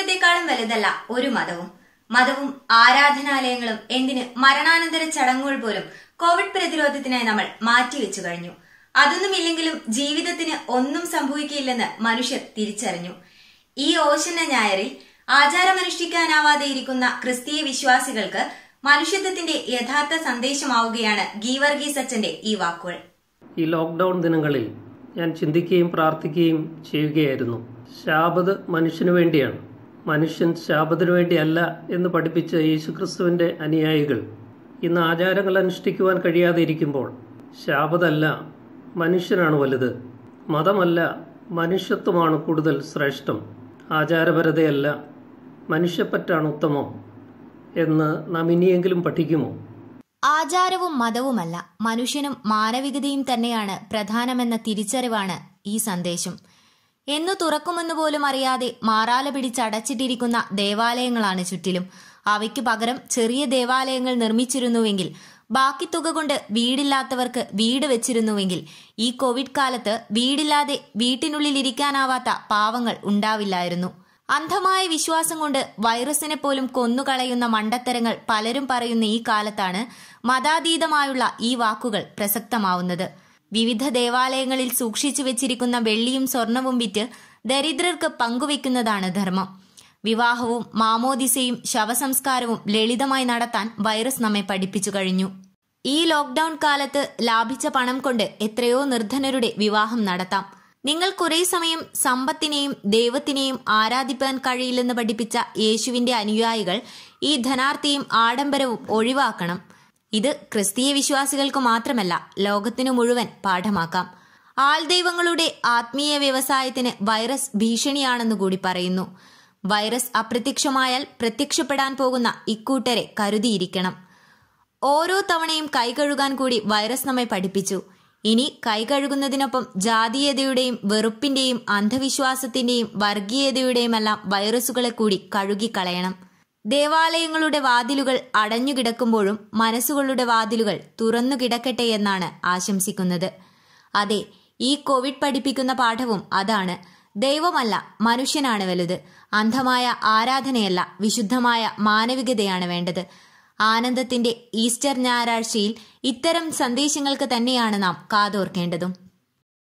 ദൈവത്തെക്കാളും വലുതല്ല ഒരു മതവും മതവും ആരാധനാലയങ്ങളും എന്തിന് മരണാനന്തര ചടങ്ങുകൾ പോലും കോവിഡ് പ്രതിരോധത്തിനായി നമ്മൾ മാറ്റിവെച്ചു കഴിഞ്ഞു അതൊന്നുമില്ലെങ്കിലും ജീവിതത്തിന് ഒന്നും സംഭവിക്കില്ലെന്ന് മനുഷ്യർ തിരിച്ചറിഞ്ഞു ഈ ഓശന ഞായറിൽ ആചാരമനുഷ്ഠിക്കാനാവാതെ ഇരിക്കുന്ന ക്രിസ്തീയ വിശ്വാസികൾക്ക് മനുഷ്യത്വത്തിന്റെ യഥാർത്ഥ സന്ദേശമാവുകയാണ് ഗീവർഗീസ് അച്ഛന്റെ ഈ വാക്കുകൾ ഈ ലോക്ക്ഡൌൺ ദിനങ്ങളിൽ ഞാൻ ചിന്തിക്കുകയും പ്രാർത്ഥിക്കുകയും ചെയ്യുകയായിരുന്നു ശാപത് മനുഷ്യന് വേണ്ടിയാണ് മനുഷ്യൻ ശാപത്തിനു വേണ്ടിയല്ല എന്ന് പഠിപ്പിച്ച യേശുക്രിസ്തുവിന്റെ അനുയായികൾ ഇന്ന് ആചാരങ്ങൾ അനുഷ്ഠിക്കുവാൻ കഴിയാതെ ഇരിക്കുമ്പോൾ ശാപതല്ല മനുഷ്യനാണ് വലുത് മതമല്ല മനുഷ്യത്വമാണ് കൂടുതൽ ശ്രേഷ്ഠം ആചാരപരതയല്ല മനുഷ്യപ്പറ്റാണ് ഉത്തമം എന്ന് നാം ഇനിയെങ്കിലും പഠിക്കുമോ ആചാരവും മതവുമല്ല മനുഷ്യനും മാനവികതയും തന്നെയാണ് പ്രധാനമെന്ന തിരിച്ചറിവാണ് ഈ സന്ദേശം എന്നു തുറക്കുമെന്ന് പോലും അറിയാതെ മാറാല പിടിച്ചടച്ചിട്ടിരിക്കുന്ന ദേവാലയങ്ങളാണ് ചുറ്റിലും അവയ്ക്ക് പകരം ചെറിയ ദേവാലയങ്ങൾ നിർമ്മിച്ചിരുന്നുവെങ്കിൽ ബാക്കി തുക കൊണ്ട് വീടില്ലാത്തവർക്ക് വീട് വെച്ചിരുന്നുവെങ്കിൽ ഈ കോവിഡ് കാലത്ത് വീടില്ലാതെ ഇരിക്കാനാവാത്ത പാവങ്ങൾ ഉണ്ടാവില്ലായിരുന്നു അന്ധമായ വിശ്വാസം കൊണ്ട് വൈറസിനെ പോലും കൊന്നുകളയുന്ന മണ്ടത്തരങ്ങൾ പലരും പറയുന്ന ഈ കാലത്താണ് മതാതീതമായുള്ള ഈ വാക്കുകൾ പ്രസക്തമാവുന്നത് വിവിധ ദേവാലയങ്ങളിൽ സൂക്ഷിച്ചു വെച്ചിരിക്കുന്ന വെള്ളിയും സ്വർണവും വിറ്റ് ദരിദ്രർക്ക് പങ്കുവെക്കുന്നതാണ് ധർമ്മം വിവാഹവും മാമോദിസയും ശവസംസ്കാരവും ലളിതമായി നടത്താൻ വൈറസ് നമ്മെ പഠിപ്പിച്ചു കഴിഞ്ഞു ഈ ലോക്ക്ഡൌൺ കാലത്ത് ലാഭിച്ച പണം കൊണ്ട് എത്രയോ നിർധനരുടെ വിവാഹം നടത്താം നിങ്ങൾ കുറെ സമയം സമ്പത്തിനെയും ദൈവത്തിനെയും ആരാധിപ്പാൻ കഴിയില്ലെന്ന് പഠിപ്പിച്ച യേശുവിന്റെ അനുയായികൾ ഈ ധനാർത്ഥിയും ആഡംബരവും ഒഴിവാക്കണം ഇത് ക്രിസ്തീയ വിശ്വാസികൾക്ക് മാത്രമല്ല ലോകത്തിനു മുഴുവൻ പാഠമാക്കാം ആൾദൈവങ്ങളുടെ ആത്മീയ വ്യവസായത്തിന് വൈറസ് ഭീഷണിയാണെന്നു കൂടി പറയുന്നു വൈറസ് അപ്രത്യക്ഷമായാൽ പ്രത്യക്ഷപ്പെടാൻ പോകുന്ന ഇക്കൂട്ടരെ കരുതിയിരിക്കണം ഓരോ തവണയും കൈ കഴുകാൻ കൂടി വൈറസ് നമ്മെ പഠിപ്പിച്ചു ഇനി കൈ കഴുകുന്നതിനൊപ്പം ജാതീയതയുടെയും വെറുപ്പിന്റെയും അന്ധവിശ്വാസത്തിന്റെയും വർഗീയതയുടെയുമെല്ലാം വൈറസുകളെ കൂടി കഴുകിക്കളയണം ദേവാലയങ്ങളുടെ വാതിലുകൾ അടഞ്ഞുകിടക്കുമ്പോഴും മനസ്സുകളുടെ വാതിലുകൾ തുറന്നു കിടക്കട്ടെ എന്നാണ് ആശംസിക്കുന്നത് അതെ ഈ കോവിഡ് പഠിപ്പിക്കുന്ന പാഠവും അതാണ് ദൈവമല്ല മനുഷ്യനാണ് വലുത് അന്ധമായ ആരാധനയല്ല വിശുദ്ധമായ മാനവികതയാണ് വേണ്ടത് ആനന്ദത്തിന്റെ ഈസ്റ്റർ ഞായറാഴ്ചയിൽ ഇത്തരം സന്ദേശങ്ങൾക്ക് തന്നെയാണ് നാം കാതോർക്കേണ്ടതും